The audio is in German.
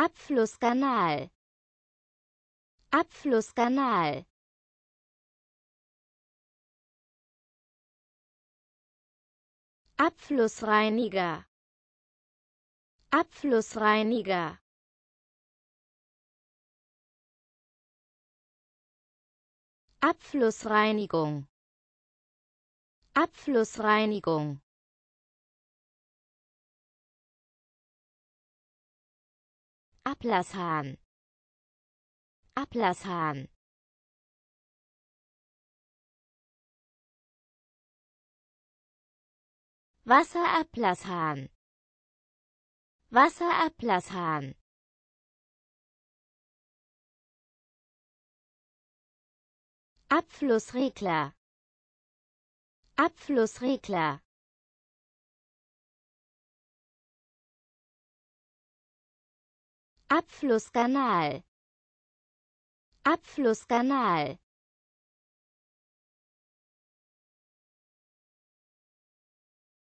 Abflusskanal Abflusskanal Abflussreiniger Abflussreiniger Abflussreinigung Abflussreinigung Ablasshahn Ablasshahn Wasserablasshahn Wasserablasshahn Abflussregler Abflussregler Abflusskanal Abflusskanal